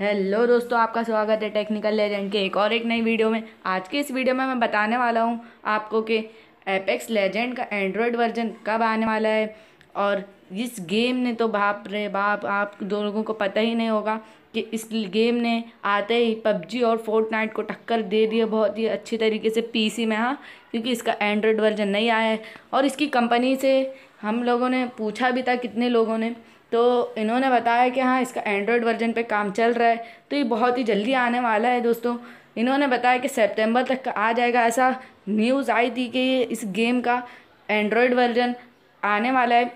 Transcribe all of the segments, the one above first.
hello दोस्तों आपका स्वागत है टेक्निकल लेजेंड के एक और एक नई वीडियो में आज के इस वीडियो में मैं बताने वाला हूँ आपको कि एपेक्स लेजेंड का एंड्रॉयड वर्जन कब आने वाला है और इस गेम ने तो बाप रे बाप आप दो लोगों को पता ही नहीं होगा कि इस गेम ने आते ही पबजी और फोर्टनाइट को टक्कर दे दी है बहुत ही अच्छी तरीके से पीसी में हाँ क्योंकि इसका एंड्रॉयड वर्जन नहीं आया है और इसकी कंपनी से हम लोगों ने पूछा भी था कितने लोगों ने तो इन्होंने बताया कि हाँ इसका एंड्रॉयड वर्जन पे काम चल रहा है तो ये बहुत ही जल्दी आने वाला है दोस्तों इन्होंने बताया कि सितंबर तक आ जाएगा ऐसा न्यूज़ आई थी कि इस गेम का एंड्रॉयड वर्जन आने वाला है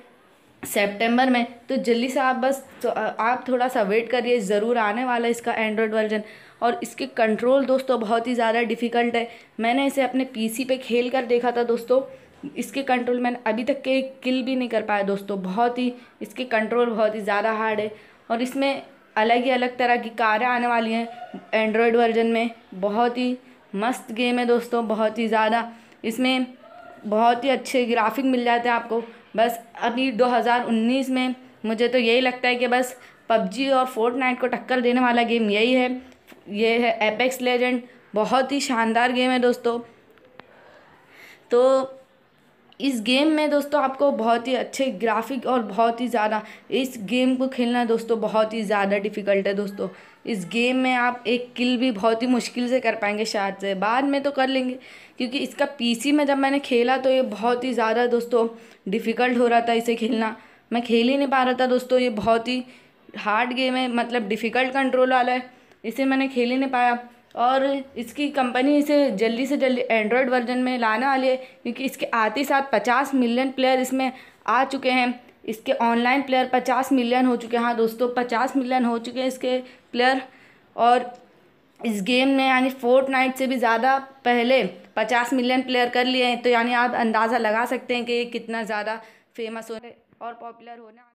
सितंबर में तो जल्दी से आप बस तो आप थोड़ा सा वेट करिए ज़रूर आने वाला है इसका एंड्रॉयड वर्जन और इसके कंट्रोल दोस्तों बहुत ही ज़्यादा डिफ़िकल्ट है मैंने इसे अपने पी पे खेल कर देखा था दोस्तों इसके कंट्रोल मैंने अभी तक के किल भी नहीं कर पाया दोस्तों बहुत ही इसके कंट्रोल बहुत ही ज़्यादा हार्ड है और इसमें अलग ही अलग तरह की कारें आने वाली हैं एंड्रॉयड वर्जन में बहुत ही मस्त गेम है दोस्तों बहुत ही ज़्यादा इसमें बहुत ही अच्छे ग्राफिक मिल जाते हैं आपको बस अभी 2019 में मुझे तो यही लगता है कि बस पबजी और फोर्टनाइट को टक्कर देने वाला गेम यही है ये है एपेक्स लेजेंड बहुत ही शानदार गेम है दोस्तों तो इस गेम में दोस्तों आपको बहुत ही अच्छे ग्राफिक और बहुत ही ज़्यादा इस गेम को खेलना दोस्तों बहुत ही ज़्यादा डिफ़िकल्ट है दोस्तों इस गेम में आप एक किल भी बहुत ही मुश्किल से कर पाएंगे शायद से बाद में तो कर लेंगे क्योंकि इसका पीसी में जब मैंने खेला तो ये बहुत ही ज़्यादा दोस्तों डिफ़िकल्ट हो रहा था इसे खेलना मैं खेल ही नहीं पा रहा था दोस्तों ये बहुत ही हार्ड गेम है मतलब डिफ़िकल्ट कंट्रोल वाला है इसे मैंने खेल ही नहीं पाया और इसकी कंपनी इसे जल्दी से जल्दी एंड्रॉयड वर्जन में लाने वाली है क्योंकि इसके आते ही साथ पचास मिलियन प्लेयर इसमें आ चुके हैं इसके ऑनलाइन प्लेयर पचास मिलियन हो चुके हैं हाँ दोस्तों पचास मिलियन हो चुके हैं इसके प्लेयर और इस गेम ने यानी फोर्थ नाइट से भी ज़्यादा पहले पचास मिलियन प्लेयर कर लिए हैं तो यानी आप अंदाज़ा लगा सकते हैं कि ये कितना ज़्यादा फेमस होने और पॉपुलर होने